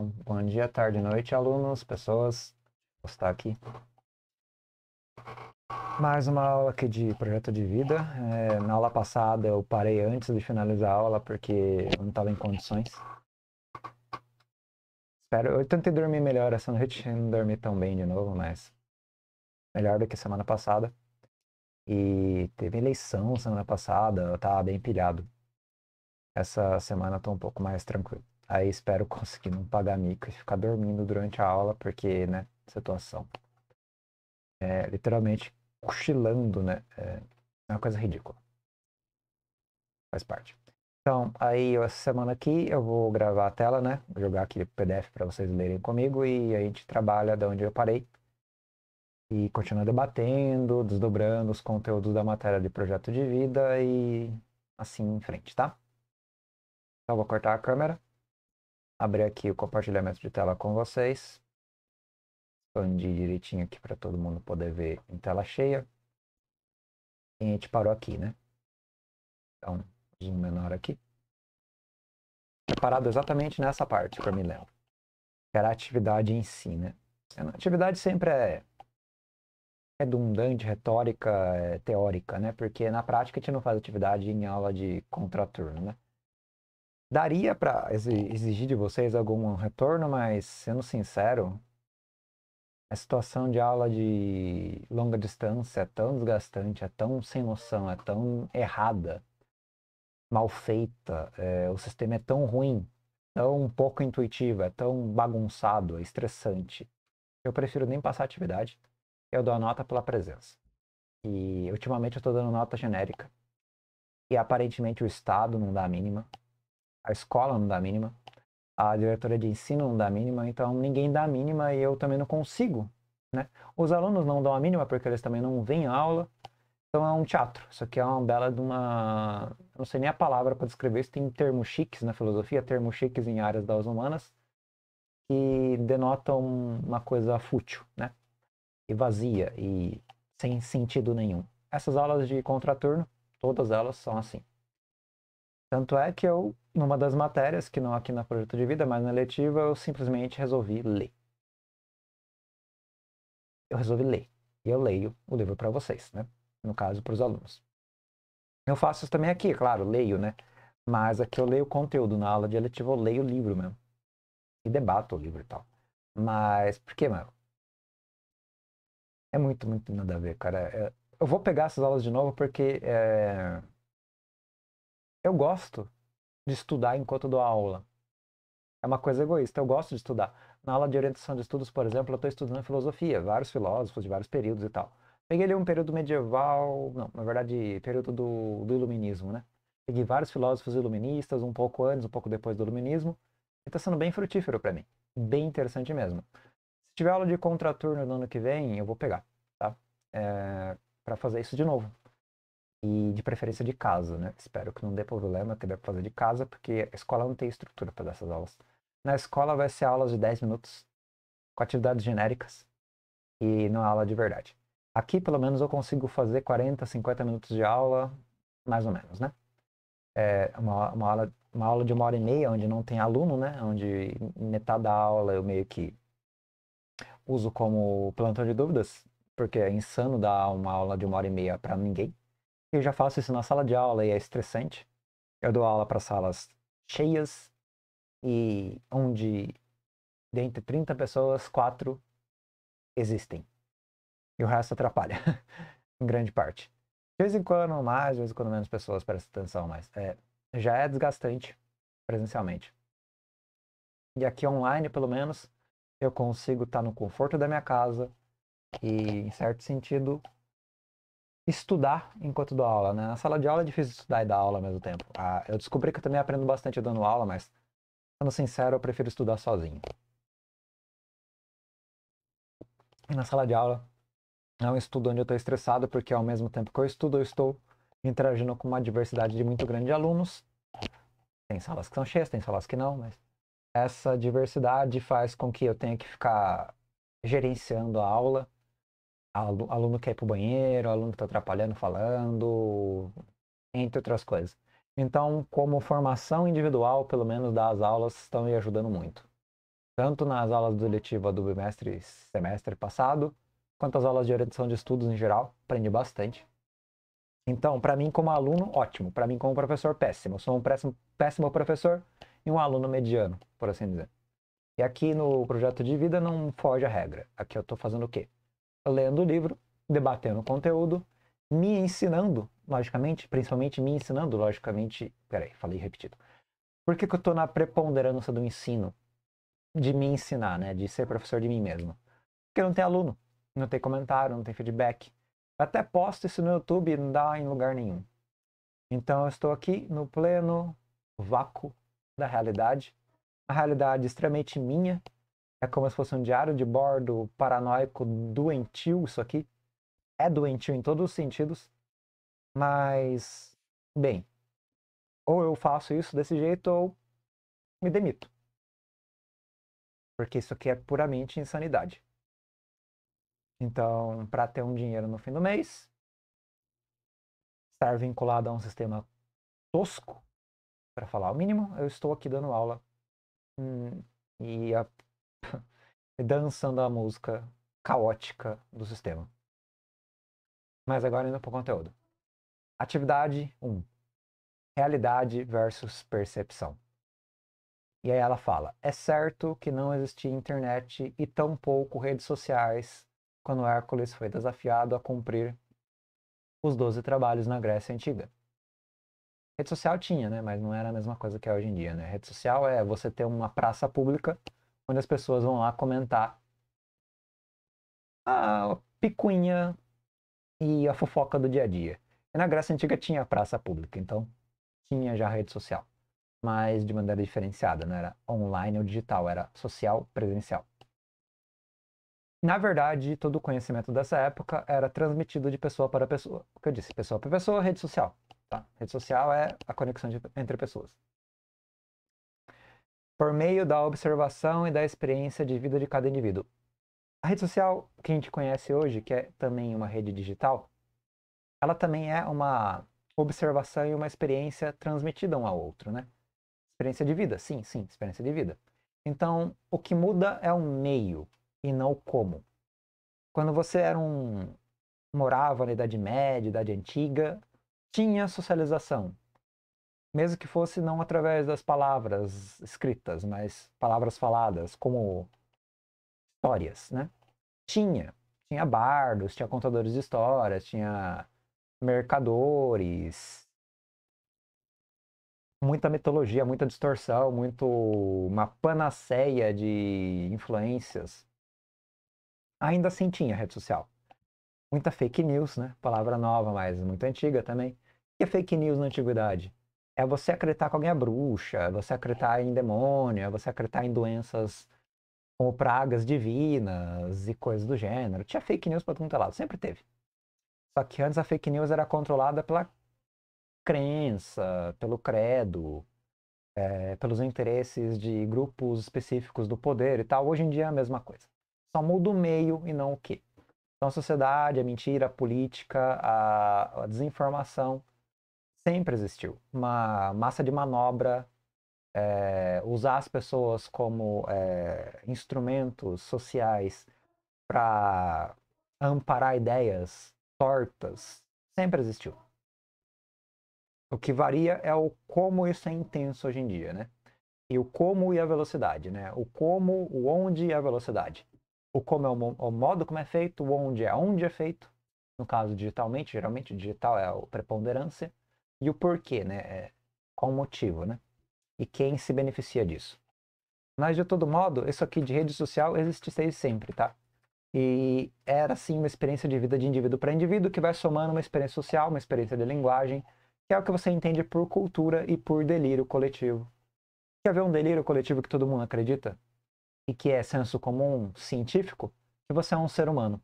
Então, bom dia, tarde, noite, alunos, pessoas. Vou estar aqui. Mais uma aula aqui de projeto de vida. É, na aula passada eu parei antes de finalizar a aula porque eu não estava em condições. Espero. Eu tentei dormir melhor essa noite, não dormi tão bem de novo, mas melhor do que semana passada. E teve eleição semana passada, eu estava bem pilhado. Essa semana eu um pouco mais tranquilo. Aí espero conseguir não pagar mico e ficar dormindo durante a aula, porque, né, situação. É, literalmente cochilando, né? É, é uma coisa ridícula. Faz parte. Então, aí essa semana aqui eu vou gravar a tela, né? Vou jogar aqui o PDF para vocês lerem comigo e a gente trabalha da onde eu parei. E continua debatendo, desdobrando os conteúdos da matéria de projeto de vida e assim em frente, tá? Então vou cortar a câmera abrir aqui o compartilhamento de tela com vocês. Expandir direitinho aqui para todo mundo poder ver em tela cheia. E a gente parou aqui, né? Então, zoom menor aqui. parado exatamente nessa parte, para eu me Que era a atividade em si, né? A atividade sempre é redundante, retórica, é teórica, né? Porque na prática a gente não faz atividade em aula de contraturno, né? daria para exigir de vocês algum retorno, mas sendo sincero, a situação de aula de longa distância é tão desgastante, é tão sem noção, é tão errada, mal feita, é, o sistema é tão ruim, tão pouco intuitivo, é tão bagunçado, é estressante. Eu prefiro nem passar atividade, eu dou a nota pela presença. E ultimamente eu estou dando nota genérica. E aparentemente o Estado não dá a mínima a escola não dá a mínima, a diretoria de ensino não dá a mínima, então ninguém dá a mínima e eu também não consigo. Né? Os alunos não dão a mínima porque eles também não vêm à aula, então é um teatro. Isso aqui é uma bela de uma. Eu não sei nem a palavra para descrever isso, tem termos chiques na filosofia, termos chiques em áreas das humanas, que denotam uma coisa fútil, né? E vazia e sem sentido nenhum. Essas aulas de contraturno, todas elas são assim. Tanto é que eu, numa das matérias, que não aqui na Projeto de Vida, mas na letiva, eu simplesmente resolvi ler. Eu resolvi ler. E eu leio o livro para vocês, né? No caso, para os alunos. Eu faço isso também aqui, claro, leio, né? Mas aqui eu leio o conteúdo. Na aula de letiva, eu leio o livro mesmo. E debato o livro e tal. Mas, por que, mano? É muito, muito nada a ver, cara. É, eu vou pegar essas aulas de novo porque é eu gosto de estudar enquanto dou aula. É uma coisa egoísta, eu gosto de estudar. Na aula de orientação de estudos, por exemplo, eu estou estudando filosofia, vários filósofos de vários períodos e tal. Peguei ali um período medieval, não, na verdade, período do, do iluminismo, né? Peguei vários filósofos iluministas, um pouco antes, um pouco depois do iluminismo, e está sendo bem frutífero para mim, bem interessante mesmo. Se tiver aula de contraturno no ano que vem, eu vou pegar, tá? É, para fazer isso de novo e de preferência de casa, né? Espero que não dê problema ter que fazer de casa, porque a escola não tem estrutura para essas aulas. Na escola vai ser aulas de 10 minutos, com atividades genéricas, e não é aula de verdade. Aqui, pelo menos, eu consigo fazer 40, 50 minutos de aula, mais ou menos, né? É uma, uma, aula, uma aula de uma hora e meia, onde não tem aluno, né? Onde metade da aula eu meio que uso como plantão de dúvidas, porque é insano dar uma aula de uma hora e meia para ninguém. Eu já faço isso na sala de aula e é estressante. Eu dou aula para salas cheias e onde dentre 30 pessoas, quatro existem. E o resto atrapalha, em grande parte. De vez em quando mais, de vez em quando menos pessoas prestam atenção, mas é, já é desgastante presencialmente. E aqui online, pelo menos, eu consigo estar tá no conforto da minha casa e, em certo sentido, estudar enquanto dou aula, né? Na sala de aula é difícil estudar e dar aula ao mesmo tempo. Ah, eu descobri que eu também aprendo bastante dando aula, mas, sendo sincero, eu prefiro estudar sozinho. E na sala de aula é um estudo onde eu estou estressado, porque ao mesmo tempo que eu estudo, eu estou interagindo com uma diversidade de muito grande de alunos. Tem salas que são cheias, tem salas que não, mas essa diversidade faz com que eu tenha que ficar gerenciando a aula aluno, que quer ir pro banheiro, aluno está atrapalhando falando, entre outras coisas. Então, como formação individual, pelo menos das aulas, estão me ajudando muito. Tanto nas aulas do letiva do bimestre semestre passado, quanto as aulas de orientação de estudos em geral, aprendi bastante. Então, para mim como aluno, ótimo. Para mim como professor, péssimo. Eu sou um péssimo, péssimo professor e um aluno mediano, por assim dizer. E aqui no projeto de vida não foge a regra. Aqui eu estou fazendo o quê? lendo o livro, debatendo o conteúdo, me ensinando, logicamente, principalmente me ensinando, logicamente. Peraí, falei repetido. Por que, que eu estou na preponderância do ensino? De me ensinar, né? De ser professor de mim mesmo. Porque não tem aluno, não tem comentário, não tem feedback. até posto isso no YouTube e não dá em lugar nenhum. Então eu estou aqui no pleno vácuo da realidade, a realidade extremamente minha, é como se fosse um diário de bordo paranoico, doentio isso aqui. É doentio em todos os sentidos. Mas, bem, ou eu faço isso desse jeito ou me demito. Porque isso aqui é puramente insanidade. Então, para ter um dinheiro no fim do mês, estar vinculado a um sistema tosco, para falar o mínimo, eu estou aqui dando aula. Hum, e a dançando a música caótica do sistema. Mas agora indo para o conteúdo. Atividade 1. Realidade versus percepção. E aí ela fala: é certo que não existia internet e tampouco redes sociais quando Hércules foi desafiado a cumprir os 12 trabalhos na Grécia Antiga. Rede social tinha, né? Mas não era a mesma coisa que é hoje em dia, né? Rede social é você ter uma praça pública onde as pessoas vão lá comentar a picuinha e a fofoca do dia a dia. E na Grécia Antiga tinha praça pública, então tinha já rede social, mas de maneira diferenciada, não era online ou digital, era social presencial. Na verdade, todo o conhecimento dessa época era transmitido de pessoa para pessoa. O que eu disse, pessoa para pessoa, rede social. Tá? Rede social é a conexão de, entre pessoas por meio da observação e da experiência de vida de cada indivíduo. A rede social que a gente conhece hoje, que é também uma rede digital, ela também é uma observação e uma experiência transmitida um ao outro, né? Experiência de vida, sim, sim, experiência de vida. Então, o que muda é o meio e não o como. Quando você era um morava na Idade Média, Idade Antiga, tinha socialização, mesmo que fosse não através das palavras escritas, mas palavras faladas, como histórias, né? Tinha. Tinha bardos, tinha contadores de histórias, tinha mercadores, muita mitologia, muita distorção, muito uma panaceia de influências. Ainda assim tinha rede social. Muita fake news, né? Palavra nova, mas muito antiga também. E a fake news na antiguidade? é você acreditar que alguém é bruxa, é você acreditar em demônio, é você acreditar em doenças como pragas divinas e coisas do gênero. Tinha fake news pra todo lado, sempre teve. Só que antes a fake news era controlada pela crença, pelo credo, é, pelos interesses de grupos específicos do poder e tal. Hoje em dia é a mesma coisa. Só muda o meio e não o quê. Então a sociedade, a mentira, a política, a, a desinformação sempre existiu. Uma massa de manobra, é, usar as pessoas como é, instrumentos sociais para amparar ideias tortas, sempre existiu. O que varia é o como isso é intenso hoje em dia, né? E o como e a velocidade, né? O como, o onde e a velocidade. O como é o, o modo como é feito, o onde é onde é feito. No caso digitalmente, geralmente digital é a preponderância e o porquê, né? É, qual o motivo, né? E quem se beneficia disso. Mas, de todo modo, isso aqui de rede social existe desde sempre, tá? E era, assim, uma experiência de vida de indivíduo para indivíduo que vai somando uma experiência social, uma experiência de linguagem, que é o que você entende por cultura e por delírio coletivo. Quer ver um delírio coletivo que todo mundo acredita? E que é senso comum científico? Que você é um ser humano.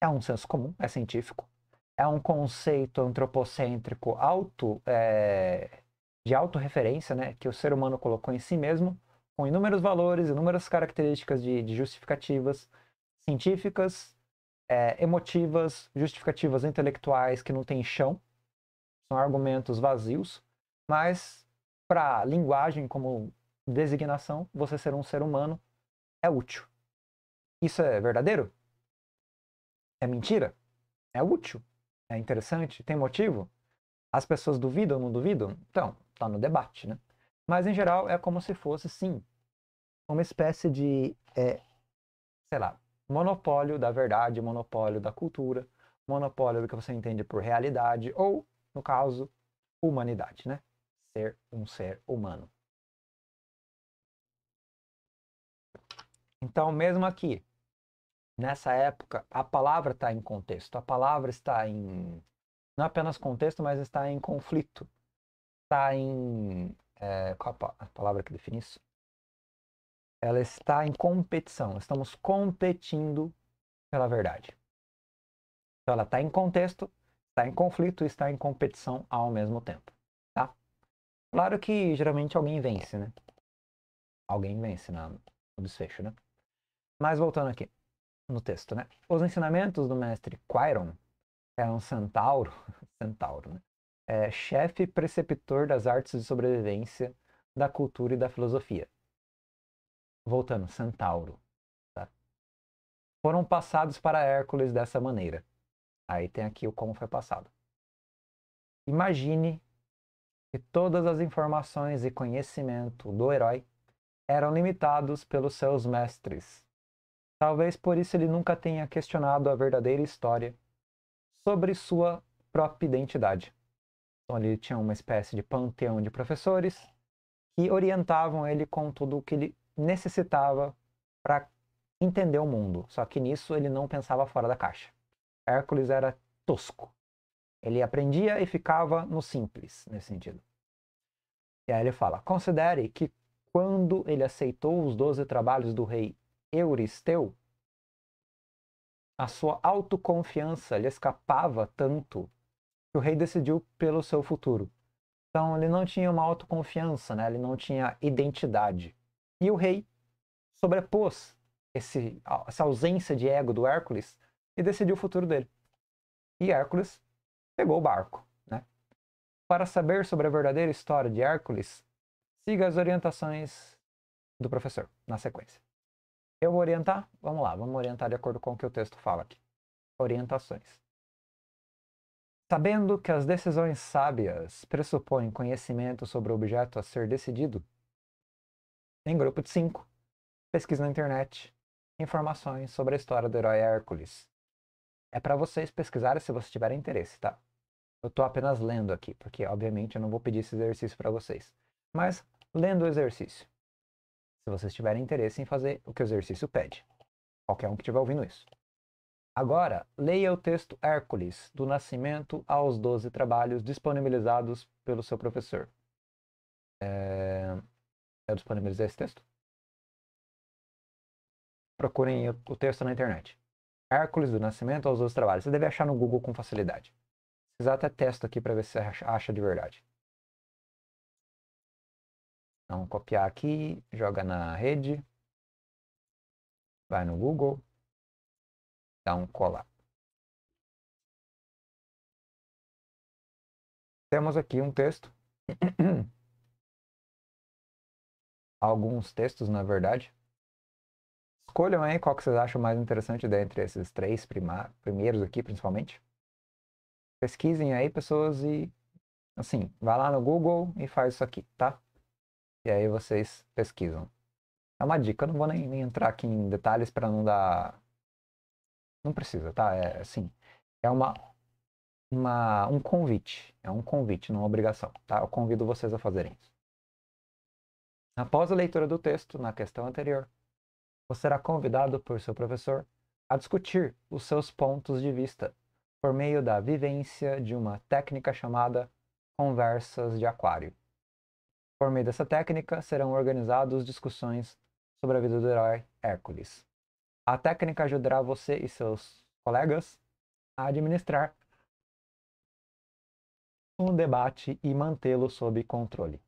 É um senso comum, é científico é um conceito antropocêntrico auto, é, de autorreferência, né, que o ser humano colocou em si mesmo, com inúmeros valores, inúmeras características de, de justificativas científicas, é, emotivas, justificativas intelectuais que não têm chão, são argumentos vazios, mas para linguagem como designação, você ser um ser humano é útil. Isso é verdadeiro? É mentira? É útil? é interessante, tem motivo? As pessoas duvidam ou não duvidam? Então, está no debate, né? Mas, em geral, é como se fosse, sim, uma espécie de, é, sei lá, monopólio da verdade, monopólio da cultura, monopólio do que você entende por realidade, ou, no caso, humanidade, né? Ser um ser humano. Então, mesmo aqui, nessa época, a palavra está em contexto, a palavra está em. Não apenas contexto, mas está em conflito. Está em. É, qual a palavra que define isso? Ela está em competição. Estamos competindo pela verdade. Então, ela está em contexto, está em conflito e está em competição ao mesmo tempo. Tá? Claro que geralmente alguém vence, né? Alguém vence no desfecho, né? Mas voltando aqui no texto, né? Os ensinamentos do mestre Quiron era é um centauro, centauro, né? É, chefe preceptor das artes de sobrevivência, da cultura e da filosofia. Voltando, centauro. Tá? Foram passados para Hércules dessa maneira. Aí tem aqui o como foi passado. Imagine que todas as informações e conhecimento do herói eram limitados pelos seus mestres, Talvez por isso ele nunca tenha questionado a verdadeira história sobre sua própria identidade. Então ele tinha uma espécie de panteão de professores que orientavam ele com tudo o que ele necessitava para entender o mundo. Só que nisso ele não pensava fora da caixa. Hércules era tosco. Ele aprendia e ficava no simples, nesse sentido. E aí ele fala: considere que quando ele aceitou os doze trabalhos do rei Euristeu, a sua autoconfiança lhe escapava tanto que o rei decidiu pelo seu futuro. Então ele não tinha uma autoconfiança, né? ele não tinha identidade. E o rei sobrepôs esse, essa ausência de ego do Hércules e decidiu o futuro dele. E Hércules pegou o barco. Né? Para saber sobre a verdadeira história de Hércules, siga as orientações do professor na sequência. Eu vou orientar? Vamos lá, vamos orientar de acordo com o que o texto fala aqui. Orientações. Sabendo que as decisões sábias pressupõem conhecimento sobre o objeto a ser decidido, em grupo de 5, pesquisa na internet, informações sobre a história do herói Hércules. É para vocês pesquisarem se vocês tiverem interesse, tá? Eu estou apenas lendo aqui, porque obviamente eu não vou pedir esse exercício para vocês. Mas lendo o exercício se vocês tiverem interesse em fazer o que o exercício pede. Qualquer um que estiver ouvindo isso. Agora, leia o texto Hércules, do Nascimento aos Doze Trabalhos disponibilizados pelo seu professor. É... Eu é disponibilizei esse texto? Procurem o texto na internet. Hércules, do Nascimento aos Doze Trabalhos. Você deve achar no Google com facilidade. Precisa até texto aqui para ver se acha de verdade. Então, copiar aqui, joga na rede, vai no Google, dá um colar. Temos aqui um texto. Alguns textos, na verdade. Escolham aí qual que vocês acham mais interessante dentre esses três primeiros aqui, principalmente. Pesquisem aí, pessoas, e assim, vai lá no Google e faz isso aqui, tá? E aí vocês pesquisam. É uma dica, eu não vou nem, nem entrar aqui em detalhes para não dar. Não precisa, tá? É assim. É uma, uma, um convite. É um convite, não é uma obrigação, tá? Eu convido vocês a fazerem isso. Após a leitura do texto, na questão anterior, você será convidado por seu professor a discutir os seus pontos de vista por meio da vivência de uma técnica chamada conversas de aquário. Por meio dessa técnica, serão organizadas discussões sobre a vida do herói Hércules. A técnica ajudará você e seus colegas a administrar um debate e mantê-lo sob controle.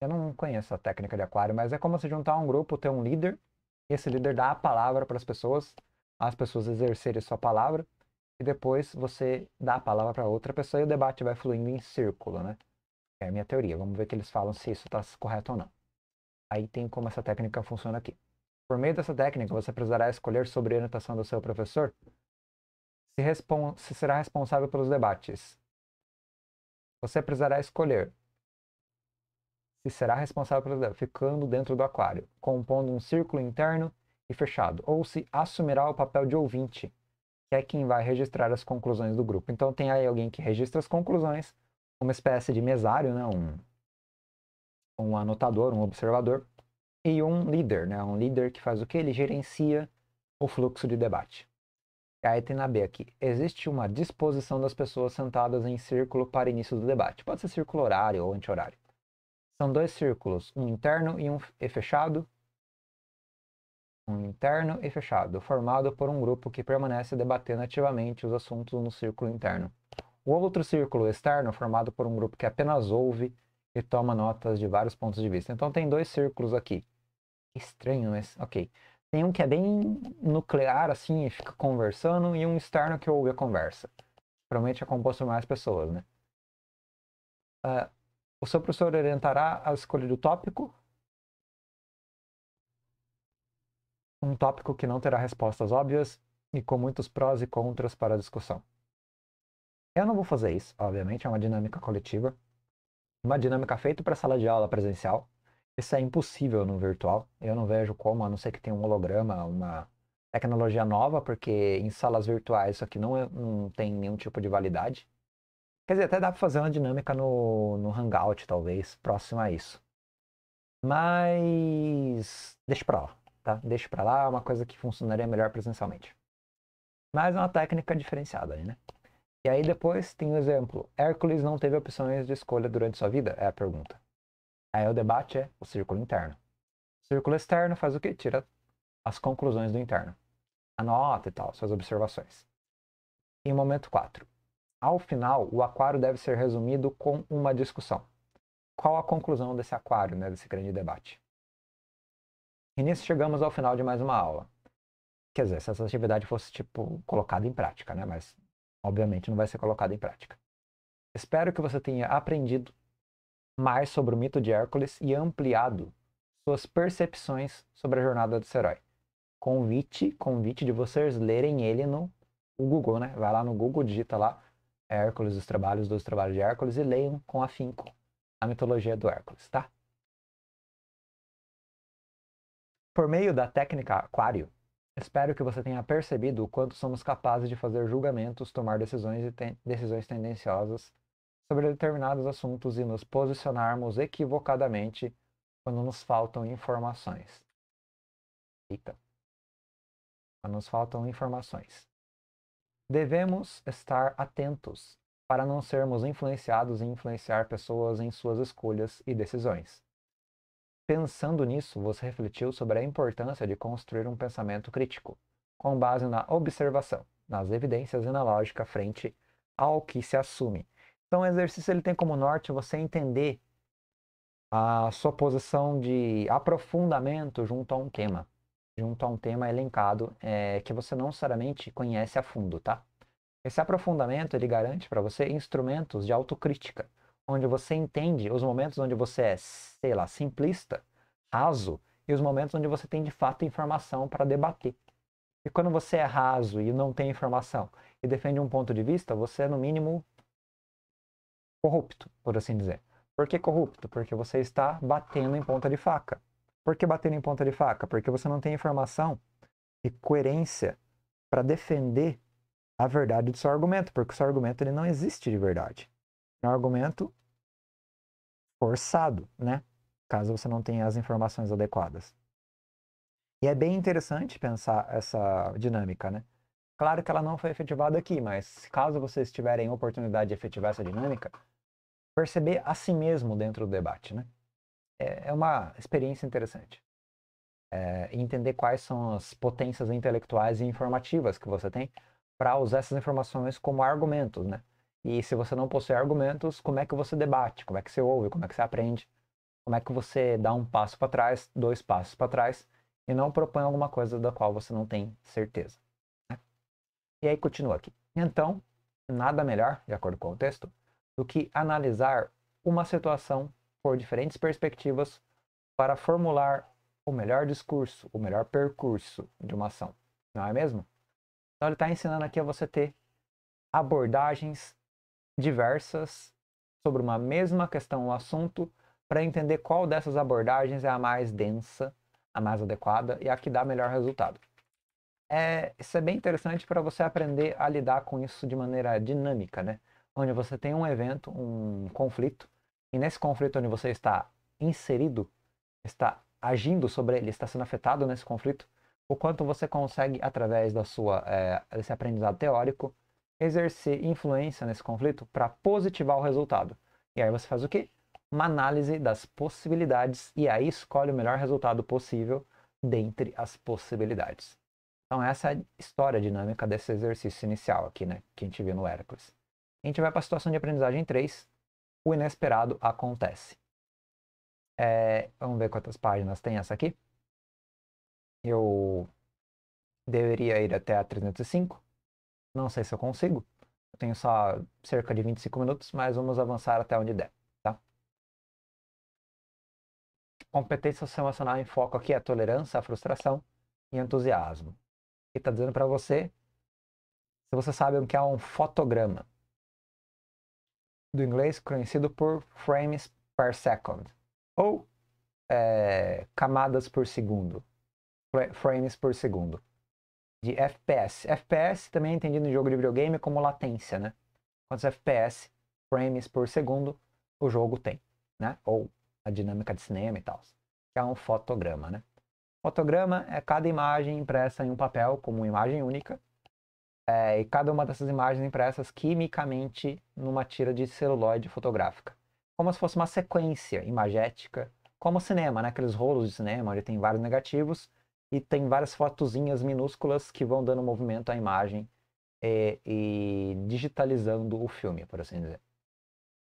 Eu não conheço a técnica de aquário, mas é como se juntar um grupo, ter um líder, e esse líder dá a palavra para as pessoas, as pessoas exercerem sua palavra, e depois você dá a palavra para outra pessoa e o debate vai fluindo em círculo, né? É a minha teoria. Vamos ver o que eles falam se isso está correto ou não. Aí tem como essa técnica funciona aqui. Por meio dessa técnica, você precisará escolher sobre a orientação do seu professor se, se será responsável pelos debates. Você precisará escolher se será responsável pelos debates, ficando dentro do aquário, compondo um círculo interno e fechado, ou se assumirá o papel de ouvinte, que é quem vai registrar as conclusões do grupo. Então tem aí alguém que registra as conclusões, uma espécie de mesário, né? um, um anotador, um observador, e um líder, né? um líder que faz o que? Ele gerencia o fluxo de debate. E aí tem na B aqui, existe uma disposição das pessoas sentadas em círculo para início do debate. Pode ser círculo horário ou anti-horário. São dois círculos, um interno e um e fechado. Um interno e fechado, formado por um grupo que permanece debatendo ativamente os assuntos no círculo interno. O outro círculo externo, formado por um grupo que apenas ouve e toma notas de vários pontos de vista. Então tem dois círculos aqui. Estranho, mas ok. Tem um que é bem nuclear, assim, e fica conversando, e um externo que ouve a conversa. Provavelmente é composto por mais pessoas, né? Uh, o seu professor orientará a escolha do tópico. Um tópico que não terá respostas óbvias e com muitos prós e contras para a discussão. Eu não vou fazer isso, obviamente, é uma dinâmica coletiva. Uma dinâmica feita para sala de aula presencial. Isso é impossível no virtual. Eu não vejo como, a não ser que tenha um holograma, uma tecnologia nova, porque em salas virtuais isso aqui não, é, não tem nenhum tipo de validade. Quer dizer, até dá para fazer uma dinâmica no, no Hangout, talvez, próximo a isso. Mas deixa para lá, tá? Deixa para lá, é uma coisa que funcionaria melhor presencialmente. Mas é uma técnica diferenciada aí, né? E aí depois tem o um exemplo. Hércules não teve opções de escolha durante sua vida? É a pergunta. Aí o debate é o círculo interno. O círculo externo faz o quê? Tira as conclusões do interno. Anota e tal, suas observações. E momento 4. Ao final, o aquário deve ser resumido com uma discussão. Qual a conclusão desse aquário, né, desse grande debate? E nisso chegamos ao final de mais uma aula. Quer dizer, se essa atividade fosse tipo colocada em prática, né? Mas obviamente não vai ser colocado em prática. Espero que você tenha aprendido mais sobre o mito de Hércules e ampliado suas percepções sobre a jornada desse herói. Convite, convite de vocês lerem ele no Google, né? Vai lá no Google, digita lá Hércules, os trabalhos dos trabalhos de Hércules e leiam com afinco a mitologia do Hércules, tá? Por meio da técnica Aquário, Espero que você tenha percebido o quanto somos capazes de fazer julgamentos, tomar decisões e ten decisões tendenciosas sobre determinados assuntos e nos posicionarmos equivocadamente quando nos faltam informações. Eita. Quando nos faltam informações. Devemos estar atentos para não sermos influenciados e influenciar pessoas em suas escolhas e decisões. Pensando nisso, você refletiu sobre a importância de construir um pensamento crítico, com base na observação, nas evidências e na lógica frente ao que se assume. Então, o exercício ele tem como norte você entender a sua posição de aprofundamento junto a um tema, junto a um tema elencado é, que você não necessariamente conhece a fundo, tá? Esse aprofundamento ele garante para você instrumentos de autocrítica onde você entende, os momentos onde você é, sei lá, simplista, raso, e os momentos onde você tem de fato informação para debater. E quando você é raso e não tem informação e defende um ponto de vista, você é no mínimo corrupto, por assim dizer. Por que corrupto? Porque você está batendo em ponta de faca. Por que batendo em ponta de faca? Porque você não tem informação e coerência para defender a verdade do seu argumento, porque o seu argumento ele não existe de verdade um argumento forçado, né? Caso você não tenha as informações adequadas. E é bem interessante pensar essa dinâmica, né? Claro que ela não foi efetivada aqui, mas caso vocês tiverem oportunidade de efetivar essa dinâmica, perceber a si mesmo dentro do debate, né? É, é uma experiência interessante. É, entender quais são as potências intelectuais e informativas que você tem para usar essas informações como argumentos, né? E se você não possui argumentos, como é que você debate? Como é que você ouve? Como é que você aprende? Como é que você dá um passo para trás, dois passos para trás e não propõe alguma coisa da qual você não tem certeza? Né? E aí continua aqui. Então, nada melhor, de acordo com o texto, do que analisar uma situação por diferentes perspectivas para formular o melhor discurso, o melhor percurso de uma ação, não é mesmo? Então ele está ensinando aqui a você ter abordagens diversas sobre uma mesma questão ou assunto para entender qual dessas abordagens é a mais densa, a mais adequada e a que dá melhor resultado. É, isso é bem interessante para você aprender a lidar com isso de maneira dinâmica, né? Onde você tem um evento, um conflito, e nesse conflito onde você está inserido, está agindo sobre ele, está sendo afetado nesse conflito, o quanto você consegue, através da sua, é, desse aprendizado teórico, exercer influência nesse conflito para positivar o resultado. E aí você faz o quê? Uma análise das possibilidades e aí escolhe o melhor resultado possível dentre as possibilidades. Então essa é a história dinâmica desse exercício inicial aqui, né, que a gente viu no Hércules. A gente vai para a situação de aprendizagem 3, o inesperado acontece. É, vamos ver quantas páginas tem essa aqui. Eu deveria ir até a 305, não sei se eu consigo. Eu tenho só cerca de 25 minutos, mas vamos avançar até onde der, tá? Competência emocional em foco aqui é tolerância a frustração e entusiasmo. E tá dizendo para você se você sabe o que é um fotograma. Do inglês conhecido por frames per second ou é, camadas por segundo, frames por segundo de FPS. FPS também é entendido no jogo de videogame como latência, né? Quantos FPS, frames por segundo, o jogo tem, né? Ou a dinâmica de cinema e tal, que é um fotograma, né? Fotograma é cada imagem impressa em um papel como uma imagem única, é, e cada uma dessas imagens impressas quimicamente numa tira de celuloide fotográfica. Como se fosse uma sequência imagética, como o cinema, né? Aqueles rolos de cinema onde tem vários negativos, e tem várias fotozinhas minúsculas que vão dando movimento à imagem é, e digitalizando o filme, por assim dizer.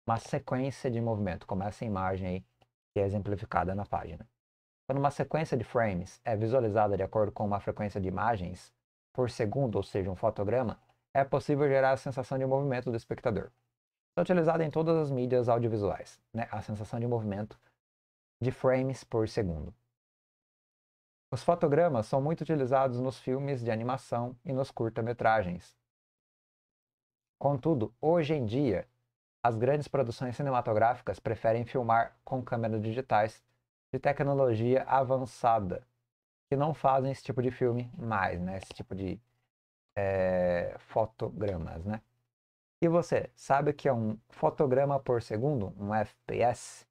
Uma sequência de movimento, como essa imagem aí que é exemplificada na página. Quando então, uma sequência de frames é visualizada de acordo com uma frequência de imagens por segundo, ou seja, um fotograma, é possível gerar a sensação de movimento do espectador. É utilizada em todas as mídias audiovisuais, né? a sensação de movimento de frames por segundo. Os fotogramas são muito utilizados nos filmes de animação e nos curta-metragens. Contudo, hoje em dia, as grandes produções cinematográficas preferem filmar com câmeras digitais de tecnologia avançada, que não fazem esse tipo de filme mais, né? Esse tipo de é, fotogramas, né? E você, sabe o que é um fotograma por segundo, um FPS?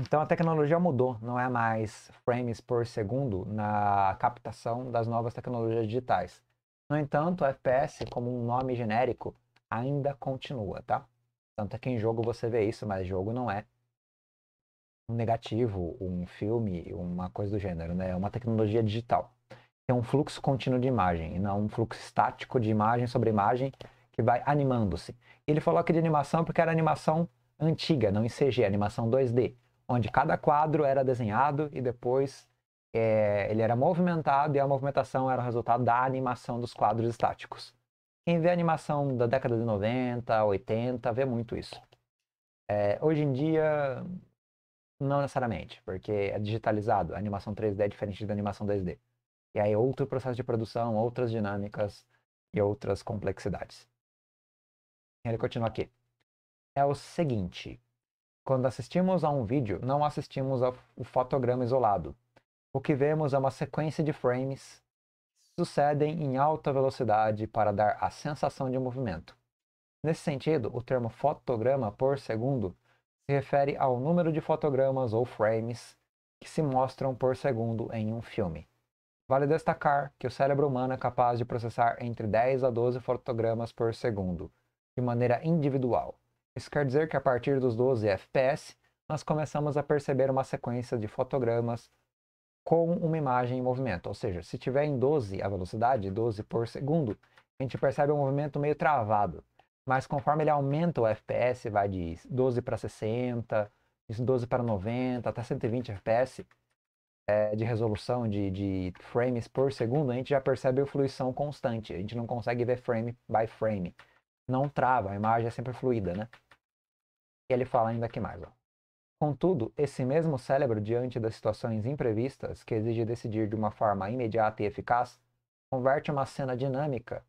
Então a tecnologia mudou, não é mais frames por segundo na captação das novas tecnologias digitais. No entanto, o FPS, como um nome genérico, ainda continua, tá? Tanto é que em jogo você vê isso, mas jogo não é um negativo, um filme, uma coisa do gênero, né? É uma tecnologia digital. É um fluxo contínuo de imagem, e não um fluxo estático de imagem sobre imagem que vai animando-se. Ele falou aqui de animação porque era animação antiga, não em CG, é animação 2D onde cada quadro era desenhado e depois é, ele era movimentado e a movimentação era o resultado da animação dos quadros estáticos. Quem vê animação da década de 90, 80, vê muito isso. É, hoje em dia, não necessariamente, porque é digitalizado. A animação 3D é diferente da animação 2D. E aí é outro processo de produção, outras dinâmicas e outras complexidades. Ele continua aqui. É o seguinte, quando assistimos a um vídeo, não assistimos ao fotograma isolado. O que vemos é uma sequência de frames que sucedem em alta velocidade para dar a sensação de movimento. Nesse sentido, o termo fotograma por segundo se refere ao número de fotogramas ou frames que se mostram por segundo em um filme. Vale destacar que o cérebro humano é capaz de processar entre 10 a 12 fotogramas por segundo, de maneira individual. Isso quer dizer que a partir dos 12 FPS, nós começamos a perceber uma sequência de fotogramas com uma imagem em movimento. Ou seja, se tiver em 12 a velocidade, 12 por segundo, a gente percebe um movimento meio travado. Mas conforme ele aumenta o FPS, vai de 12 para 60, 12 para 90, até 120 FPS é, de resolução de, de frames por segundo, a gente já percebe a fluição constante. A gente não consegue ver frame by frame. Não trava, a imagem é sempre fluida, né? E ele fala ainda que mais. Ó. Contudo, esse mesmo cérebro, diante das situações imprevistas que exige decidir de uma forma imediata e eficaz, converte uma cena dinâmica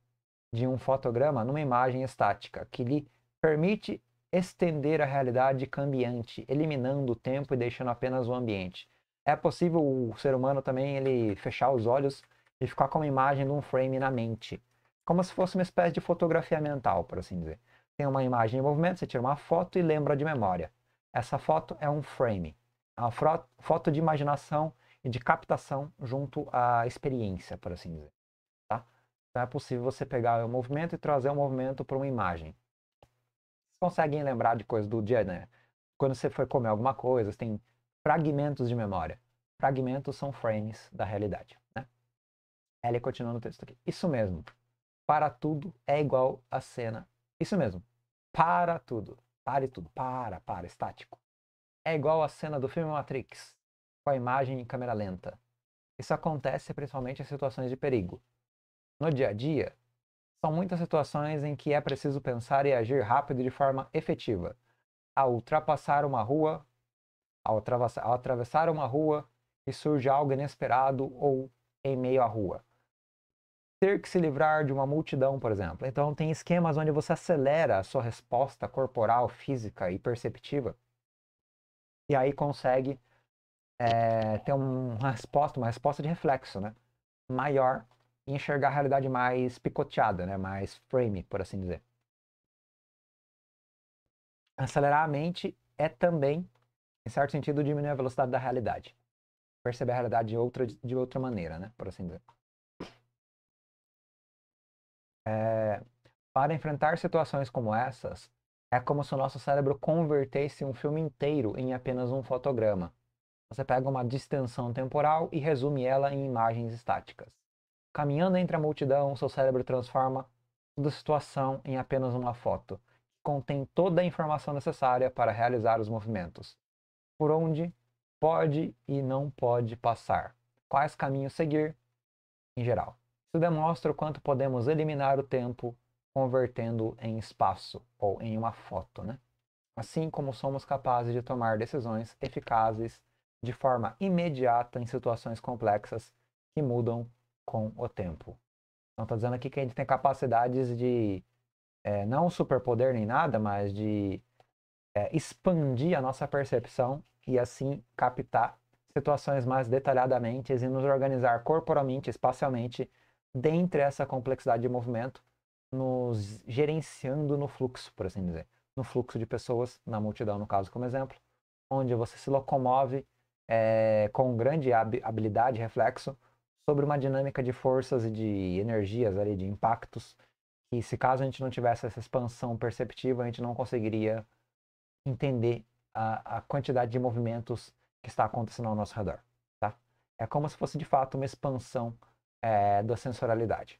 de um fotograma numa imagem estática, que lhe permite estender a realidade cambiante, eliminando o tempo e deixando apenas o ambiente. É possível o ser humano também ele fechar os olhos e ficar com uma imagem de um frame na mente, como se fosse uma espécie de fotografia mental, por assim dizer tem uma imagem em movimento, você tira uma foto e lembra de memória. Essa foto é um frame, é uma foto de imaginação e de captação junto à experiência, por assim dizer. Tá? Então é possível você pegar o movimento e trazer o movimento para uma imagem. Vocês conseguem lembrar de coisas do dia, né? Quando você foi comer alguma coisa, você tem fragmentos de memória. Fragmentos são frames da realidade. Né? ela continua no texto aqui. Isso mesmo. Para tudo é igual a cena isso mesmo. Para tudo. Pare tudo. Para, para, estático. É igual a cena do filme Matrix, com a imagem em câmera lenta. Isso acontece principalmente em situações de perigo. No dia a dia, são muitas situações em que é preciso pensar e agir rápido de forma efetiva. Ao ultrapassar uma rua, ao, atravessar uma rua e surge algo inesperado ou em meio à rua ter que se livrar de uma multidão, por exemplo. Então, tem esquemas onde você acelera a sua resposta corporal, física e perceptiva, e aí consegue é, ter uma resposta, uma resposta de reflexo, né? Maior e enxergar a realidade mais picoteada, né? Mais frame, por assim dizer. Acelerar a mente é também, em certo sentido, diminuir a velocidade da realidade. Perceber a realidade de outra, de outra maneira, né? Por assim dizer. É, para enfrentar situações como essas, é como se o nosso cérebro convertesse um filme inteiro em apenas um fotograma. Você pega uma distensão temporal e resume ela em imagens estáticas. Caminhando entre a multidão, seu cérebro transforma toda a situação em apenas uma foto, que contém toda a informação necessária para realizar os movimentos. Por onde pode e não pode passar, quais caminhos seguir, em geral. Isso demonstra o quanto podemos eliminar o tempo convertendo em espaço ou em uma foto, né? Assim como somos capazes de tomar decisões eficazes de forma imediata em situações complexas que mudam com o tempo. Então está dizendo aqui que a gente tem capacidades de é, não superpoder nem nada, mas de é, expandir a nossa percepção e assim captar situações mais detalhadamente e nos organizar corporalmente, espacialmente dentre essa complexidade de movimento, nos gerenciando no fluxo, por assim dizer. No fluxo de pessoas, na multidão, no caso, como exemplo, onde você se locomove é, com grande habilidade reflexo sobre uma dinâmica de forças e de energias ali, de impactos, que se caso a gente não tivesse essa expansão perceptiva, a gente não conseguiria entender a, a quantidade de movimentos que está acontecendo ao nosso redor, tá? É como se fosse de fato uma expansão é, da sensorialidade.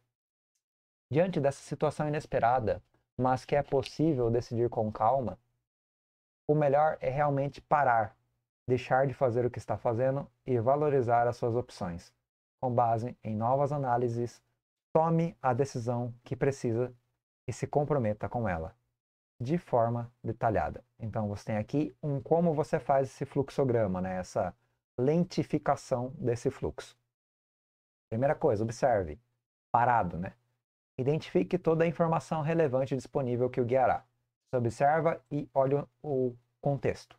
Diante dessa situação inesperada, mas que é possível decidir com calma, o melhor é realmente parar, deixar de fazer o que está fazendo e valorizar as suas opções. Com base em novas análises, tome a decisão que precisa e se comprometa com ela, de forma detalhada. Então você tem aqui um como você faz esse fluxograma, né? essa lentificação desse fluxo. Primeira coisa, observe. Parado, né? Identifique toda a informação relevante disponível que o guiará. Você observa e olha o contexto.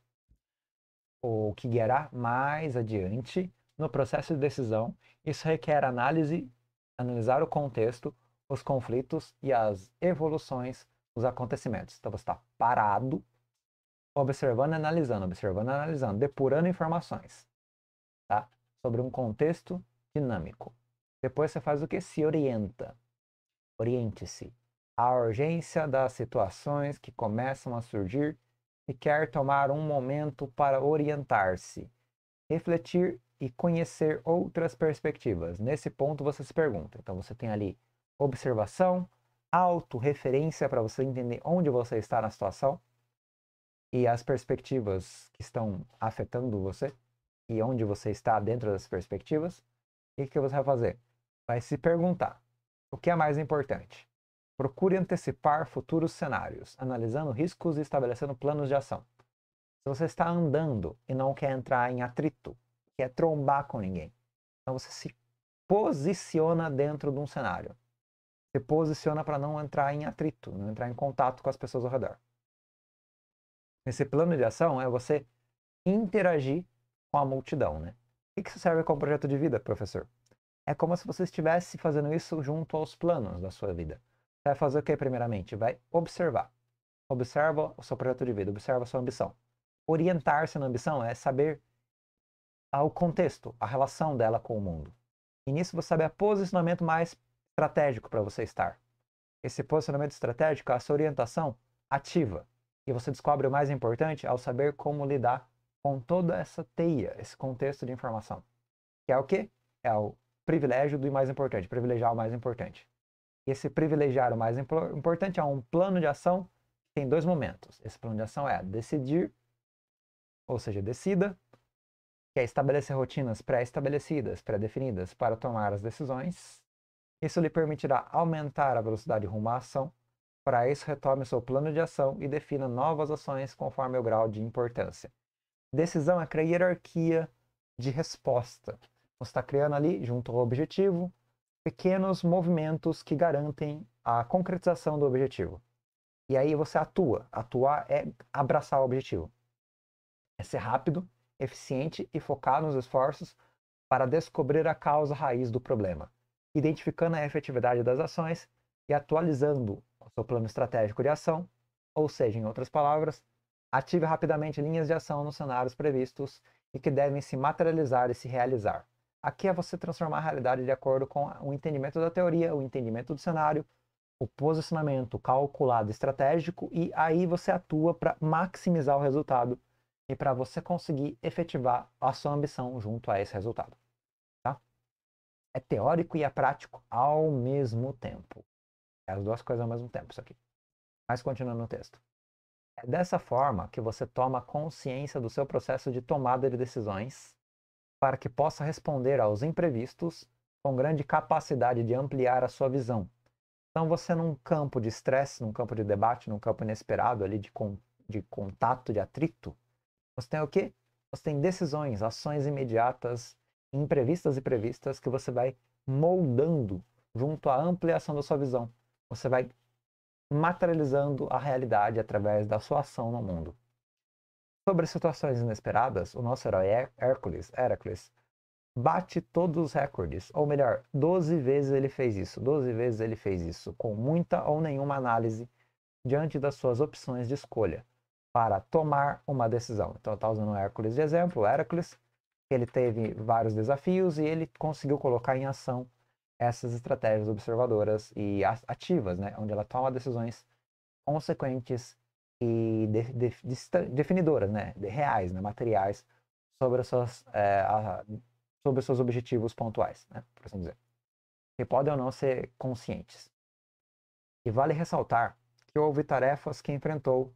O que guiará mais adiante no processo de decisão, isso requer análise, analisar o contexto, os conflitos e as evoluções dos acontecimentos. Então você está parado, observando e analisando, observando e analisando, depurando informações tá? sobre um contexto dinâmico. Depois você faz o que? Se orienta. Oriente-se. A urgência das situações que começam a surgir e quer tomar um momento para orientar-se, refletir e conhecer outras perspectivas. Nesse ponto você se pergunta. Então você tem ali observação, autorreferência para você entender onde você está na situação e as perspectivas que estão afetando você e onde você está dentro das perspectivas. E o que você vai fazer? vai se perguntar: o que é mais importante? Procure antecipar futuros cenários, analisando riscos e estabelecendo planos de ação. Se você está andando e não quer entrar em atrito, quer trombar com ninguém, então você se posiciona dentro de um cenário. Se posiciona para não entrar em atrito, não entrar em contato com as pessoas ao redor. Esse plano de ação é você interagir com a multidão, né? O que isso serve como projeto de vida, professor? É como se você estivesse fazendo isso junto aos planos da sua vida. Você vai fazer o que primeiramente? Vai observar. Observa o seu projeto de vida, observa a sua ambição. Orientar-se na ambição é saber o contexto, a relação dela com o mundo. E nisso você sabe o posicionamento mais estratégico para você estar. Esse posicionamento estratégico, essa orientação ativa. E você descobre o mais importante ao saber como lidar com toda essa teia, esse contexto de informação. Que é o quê? É o privilégio do mais importante, privilegiar o mais importante. Esse privilegiar o mais importante é um plano de ação que tem dois momentos. Esse plano de ação é decidir, ou seja, decida, que é estabelecer rotinas pré-estabelecidas, pré-definidas para tomar as decisões. Isso lhe permitirá aumentar a velocidade rumo à ação. Para isso, retome seu plano de ação e defina novas ações conforme o grau de importância. Decisão é criar hierarquia de resposta. Então, você está criando ali, junto ao objetivo, pequenos movimentos que garantem a concretização do objetivo. E aí você atua. Atuar é abraçar o objetivo. É ser rápido, eficiente e focar nos esforços para descobrir a causa raiz do problema, identificando a efetividade das ações e atualizando o seu plano estratégico de ação, ou seja, em outras palavras, ative rapidamente linhas de ação nos cenários previstos e que devem se materializar e se realizar. Aqui é você transformar a realidade de acordo com o entendimento da teoria, o entendimento do cenário, o posicionamento calculado estratégico e aí você atua para maximizar o resultado e para você conseguir efetivar a sua ambição junto a esse resultado. Tá? É teórico e é prático ao mesmo tempo. É as duas coisas ao mesmo tempo, isso aqui. Mas continuando no texto. É dessa forma que você toma consciência do seu processo de tomada de decisões para que possa responder aos imprevistos com grande capacidade de ampliar a sua visão. Então, você num campo de estresse, num campo de debate, num campo inesperado ali de, con de contato, de atrito, você tem o quê? Você tem decisões, ações imediatas, imprevistas e previstas que você vai moldando junto à ampliação da sua visão. Você vai materializando a realidade através da sua ação no mundo. Sobre situações inesperadas, o nosso herói Hércules, Heracles, bate todos os recordes. Ou melhor, 12 vezes ele fez isso, 12 vezes ele fez isso, com muita ou nenhuma análise diante das suas opções de escolha para tomar uma decisão. Então, está usando o Hércules de exemplo, Hércules, ele teve vários desafios e ele conseguiu colocar em ação essas estratégias observadoras e ativas, né, onde ela toma decisões consequentes e de, de, de, definidoras, né, reais, né, materiais sobre, suas, é, a, sobre seus objetivos pontuais, né, por assim dizer, que podem ou não ser conscientes. E vale ressaltar que houve tarefas que enfrentou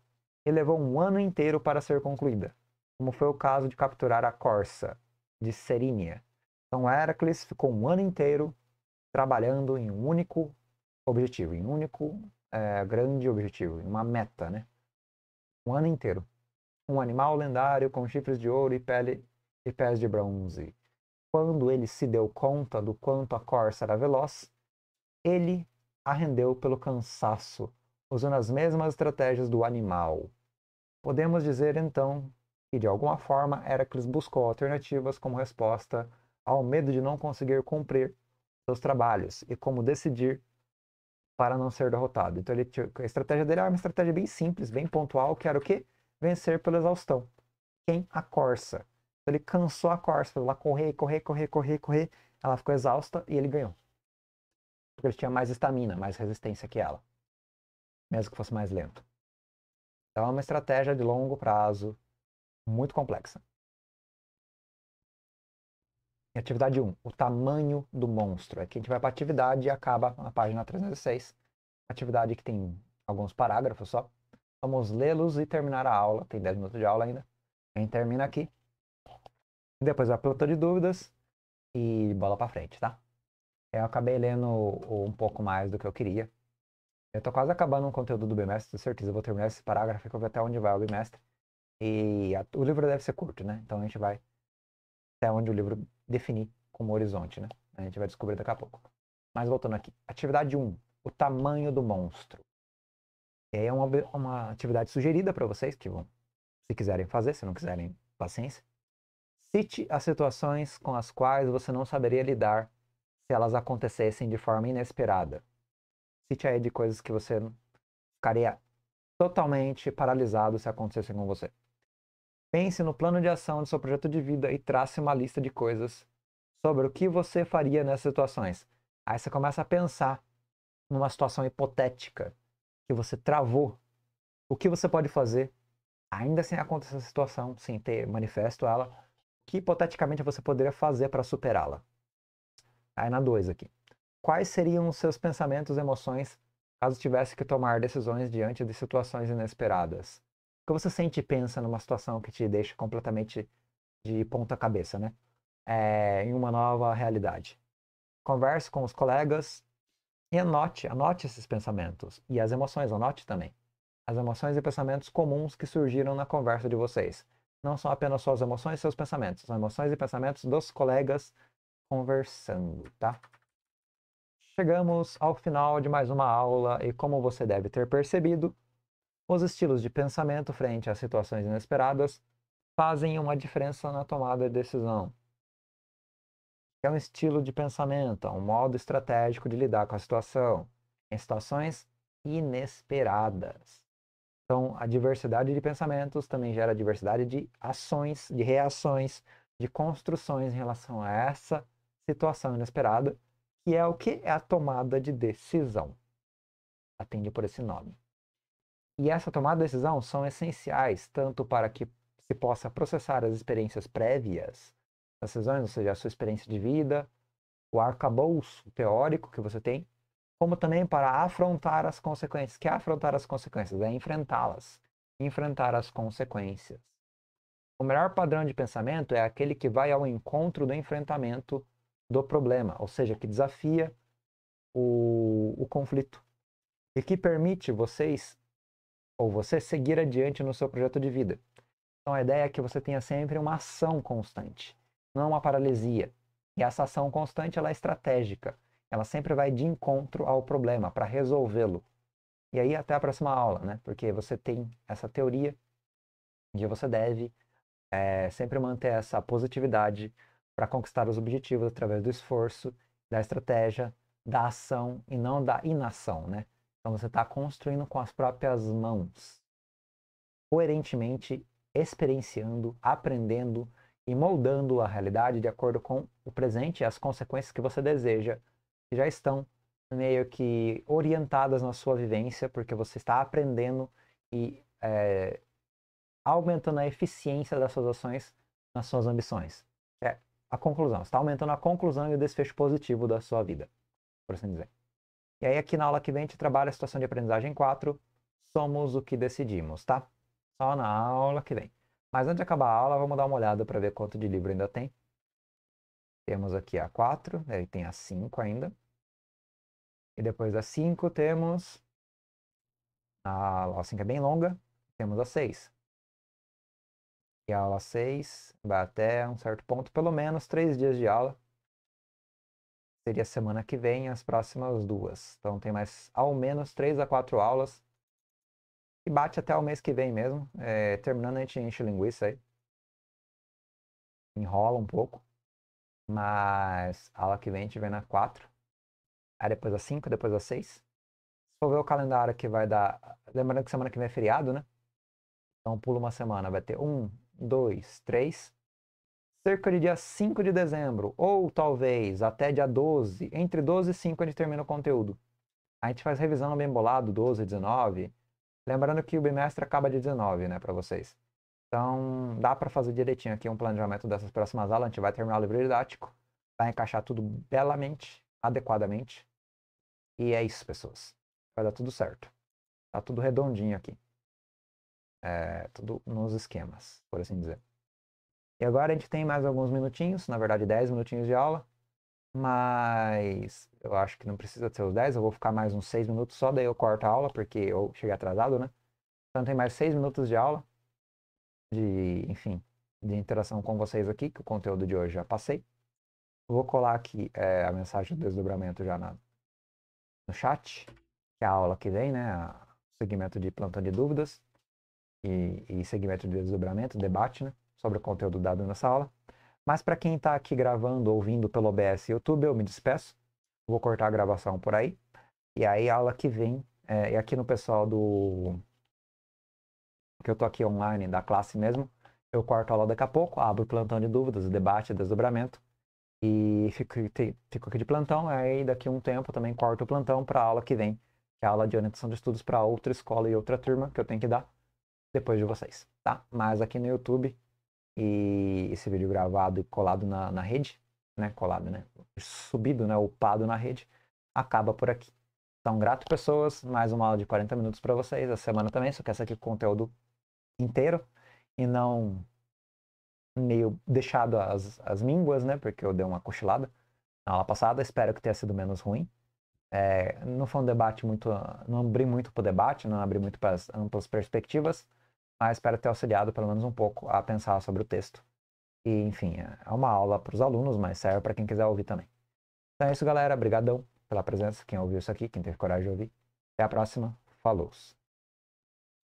e levou um ano inteiro para ser concluída, como foi o caso de capturar a Corsa de Serínia. Então Heracles ficou um ano inteiro trabalhando em um único objetivo, em um único é, grande objetivo, em uma meta, né? um ano inteiro. Um animal lendário com chifres de ouro e pele e pés de bronze. Quando ele se deu conta do quanto a corça era veloz, ele a rendeu pelo cansaço, usando as mesmas estratégias do animal. Podemos dizer então que de alguma forma Heracles buscou alternativas como resposta ao medo de não conseguir cumprir seus trabalhos e como decidir para não ser derrotado. Então ele a estratégia dele era uma estratégia bem simples, bem pontual, que era o quê? Vencer pela exaustão. Quem? A Corsa. Então ele cansou a Corsa, foi lá correr, correr, correr, correr, correr. Ela ficou exausta e ele ganhou. Porque ele tinha mais estamina, mais resistência que ela. Mesmo que fosse mais lento. Então é uma estratégia de longo prazo, muito complexa. Em atividade 1, o tamanho do monstro. Aqui é a gente vai para atividade e acaba na página 306. Atividade que tem alguns parágrafos só. Vamos lê-los e terminar a aula. Tem 10 minutos de aula ainda. A gente termina aqui. Depois vai para de dúvidas e bola para frente, tá? Eu acabei lendo um pouco mais do que eu queria. Eu tô quase acabando um conteúdo do bimestre, com certeza eu vou terminar esse parágrafo e vou ver até onde vai o bimestre. E a, o livro deve ser curto, né? Então a gente vai até onde o livro definir como horizonte, né? A gente vai descobrir daqui a pouco. Mas voltando aqui. Atividade 1. O tamanho do monstro. É uma, uma atividade sugerida para vocês que vão, se quiserem fazer, se não quiserem, paciência. Cite as situações com as quais você não saberia lidar se elas acontecessem de forma inesperada. Cite aí de coisas que você ficaria totalmente paralisado se acontecessem com você. Pense no plano de ação do seu projeto de vida e trace uma lista de coisas sobre o que você faria nessas situações. Aí você começa a pensar numa situação hipotética que você travou. O que você pode fazer, ainda sem acontecer essa situação, sem ter manifesto ela, o que hipoteticamente você poderia fazer para superá-la? Aí na 2 aqui. Quais seriam os seus pensamentos e emoções caso tivesse que tomar decisões diante de situações inesperadas? que você sente e pensa numa situação que te deixa completamente de ponta cabeça, né? É, em uma nova realidade. Converse com os colegas e anote, anote esses pensamentos e as emoções, anote também. As emoções e pensamentos comuns que surgiram na conversa de vocês. Não são apenas suas emoções e seus pensamentos, são emoções e pensamentos dos colegas conversando, tá? Chegamos ao final de mais uma aula e como você deve ter percebido, os estilos de pensamento frente a situações inesperadas fazem uma diferença na tomada de decisão. É um estilo de pensamento, um modo estratégico de lidar com a situação, em situações inesperadas. Então, a diversidade de pensamentos também gera diversidade de ações, de reações, de construções em relação a essa situação inesperada, que é o que é a tomada de decisão. Atende por esse nome. E essa tomada de decisão são essenciais tanto para que se possa processar as experiências prévias das decisões, ou seja, a sua experiência de vida, o arcabouço teórico que você tem, como também para afrontar as consequências. Que é afrontar as consequências é enfrentá-las, enfrentar as consequências. O melhor padrão de pensamento é aquele que vai ao encontro do enfrentamento do problema, ou seja, que desafia o, o conflito e que permite vocês ou você seguir adiante no seu projeto de vida. Então a ideia é que você tenha sempre uma ação constante, não uma paralisia. E essa ação constante ela é estratégica. Ela sempre vai de encontro ao problema para resolvê-lo. E aí até a próxima aula, né? Porque você tem essa teoria de você deve é, sempre manter essa positividade para conquistar os objetivos através do esforço, da estratégia, da ação e não da inação, né? Então você está construindo com as próprias mãos, coerentemente experienciando, aprendendo e moldando a realidade de acordo com o presente e as consequências que você deseja, que já estão meio que orientadas na sua vivência, porque você está aprendendo e é, aumentando a eficiência das suas ações nas suas ambições. É a conclusão. Você está aumentando a conclusão e o desfecho positivo da sua vida, por assim dizer. E aí aqui na aula que vem a gente trabalha a situação de aprendizagem 4, somos o que decidimos, tá? Só na aula que vem. Mas antes de acabar a aula, vamos dar uma olhada para ver quanto de livro ainda tem. Temos aqui a 4, aí né, tem a 5 ainda. E depois da 5 temos... A aula 5 é bem longa, temos a 6. E a aula 6 vai até um certo ponto, pelo menos 3 dias de aula seria semana que vem as próximas duas. Então tem mais ao menos três a quatro aulas. E bate até o mês que vem mesmo. É, terminando, a gente enche linguiça aí. Enrola um pouco. Mas aula que vem a gente vem na quatro. Aí depois a cinco, depois a seis. Se for ver o calendário que vai dar. Lembrando que semana que vem é feriado, né? Então pula uma semana. Vai ter um, dois, três cerca de dia 5 de dezembro, ou talvez até dia 12, entre 12 e 5 a gente termina o conteúdo. A gente faz revisão bem bolado, 12, 19. Lembrando que o bimestre acaba de 19, né, para vocês. Então, dá para fazer direitinho aqui um planejamento dessas próximas aulas. A gente vai terminar o livro didático, vai encaixar tudo belamente, adequadamente. E é isso, pessoas. Vai dar tudo certo. Tá tudo redondinho aqui. É, tudo nos esquemas, por assim dizer. E agora a gente tem mais alguns minutinhos, na verdade 10 minutinhos de aula, mas eu acho que não precisa ser os 10, eu vou ficar mais uns 6 minutos só, daí eu corto a aula, porque eu cheguei atrasado, né? Então tem mais 6 minutos de aula, de, enfim, de interação com vocês aqui, que o conteúdo de hoje já passei. Vou colar aqui é, a mensagem do desdobramento já na, no chat, que é a aula que vem, né? O segmento de plantão de dúvidas e, e segmento de desdobramento, debate, né? sobre o conteúdo dado nessa aula. Mas para quem está aqui gravando, ouvindo pelo OBS YouTube, eu me despeço. Vou cortar a gravação por aí. E aí a aula que vem, é, e aqui no pessoal do... que eu estou aqui online, da classe mesmo, eu corto a aula daqui a pouco, abro o plantão de dúvidas, debate, desdobramento. E fico, fico aqui de plantão, aí daqui a um tempo também corto o plantão para a aula que vem, que é a aula de orientação de estudos para outra escola e outra turma que eu tenho que dar depois de vocês, tá? Mas aqui no YouTube e esse vídeo gravado e colado na, na rede, né? Colado, né? Subido, né? Upado na rede, acaba por aqui. Então, grato pessoas, mais uma aula de 40 minutos para vocês, a semana também, só que essa aqui é conteúdo inteiro e não meio deixado as, as mínguas, né? Porque eu dei uma cochilada na aula passada, espero que tenha sido menos ruim. É, não foi um debate muito. Não abri muito para o debate, não abri muito para as amplas perspectivas mas ah, espero ter auxiliado pelo menos um pouco a pensar sobre o texto. E, enfim, é, é uma aula para os alunos, mas serve para quem quiser ouvir também. Então é isso, galera. Obrigadão pela presença, quem ouviu isso aqui, quem teve coragem de ouvir. Até a próxima. Falou!